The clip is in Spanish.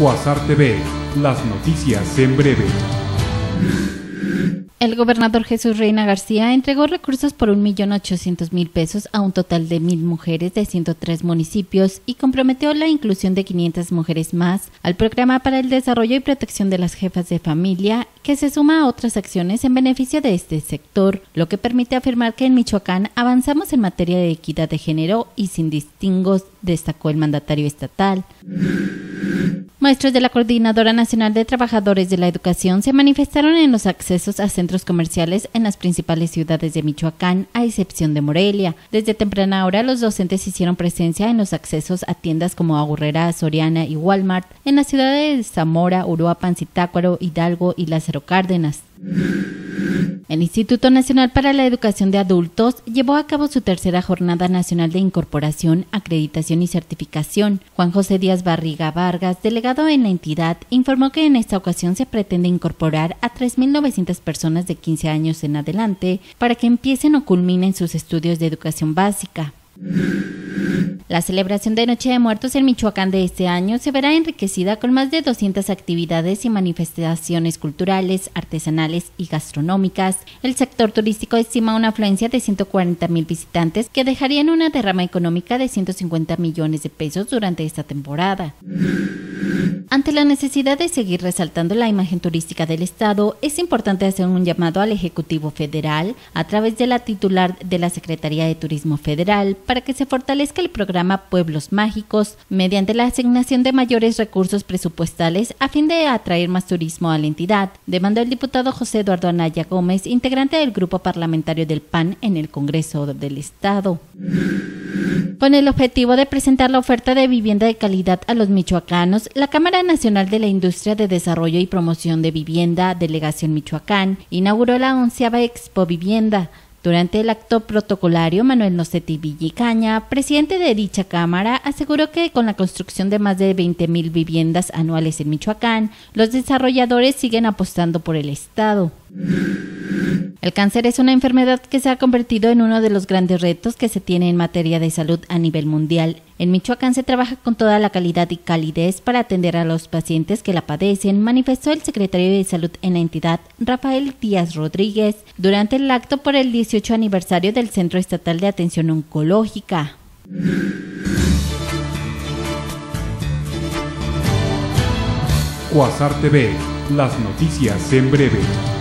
Cuasar TV, las noticias en breve. El gobernador Jesús Reina García entregó recursos por 1.800.000 pesos a un total de 1.000 mujeres de 103 municipios y comprometió la inclusión de 500 mujeres más al programa para el desarrollo y protección de las jefas de familia, que se suma a otras acciones en beneficio de este sector, lo que permite afirmar que en Michoacán avanzamos en materia de equidad de género y sin distingos, destacó el mandatario estatal. Maestros de la Coordinadora Nacional de Trabajadores de la Educación se manifestaron en los accesos a centros comerciales en las principales ciudades de Michoacán, a excepción de Morelia. Desde temprana hora, los docentes hicieron presencia en los accesos a tiendas como Agurrera, Soriana y Walmart en las ciudades de Zamora, Uruapan, Zitácuaro, Hidalgo y Lázaro Cárdenas. El Instituto Nacional para la Educación de Adultos llevó a cabo su tercera Jornada Nacional de Incorporación, Acreditación y Certificación. Juan José Díaz Barriga Vargas, delegado en la entidad, informó que en esta ocasión se pretende incorporar a 3.900 personas de 15 años en adelante para que empiecen o culminen sus estudios de educación básica. La celebración de Noche de Muertos en Michoacán de este año se verá enriquecida con más de 200 actividades y manifestaciones culturales, artesanales y gastronómicas. El sector turístico estima una afluencia de 140 mil visitantes que dejarían una derrama económica de 150 millones de pesos durante esta temporada. Ante la necesidad de seguir resaltando la imagen turística del Estado, es importante hacer un llamado al Ejecutivo Federal a través de la titular de la Secretaría de Turismo Federal para que se fortalezca el programa Pueblos Mágicos mediante la asignación de mayores recursos presupuestales a fin de atraer más turismo a la entidad, demandó el diputado José Eduardo Anaya Gómez, integrante del grupo parlamentario del PAN en el Congreso del Estado. Con el objetivo de presentar la oferta de vivienda de calidad a los michoacanos, la Cámara Nacional de la Industria de Desarrollo y Promoción de Vivienda, Delegación Michoacán, inauguró la onceava Expo Vivienda, durante el acto protocolario, Manuel Nocetti Villicaña, presidente de dicha Cámara, aseguró que con la construcción de más de 20.000 viviendas anuales en Michoacán, los desarrolladores siguen apostando por el Estado. El cáncer es una enfermedad que se ha convertido en uno de los grandes retos que se tiene en materia de salud a nivel mundial. En Michoacán se trabaja con toda la calidad y calidez para atender a los pacientes que la padecen, manifestó el secretario de Salud en la entidad, Rafael Díaz Rodríguez, durante el acto por el 18 aniversario del Centro Estatal de Atención Oncológica. TV, las noticias en breve.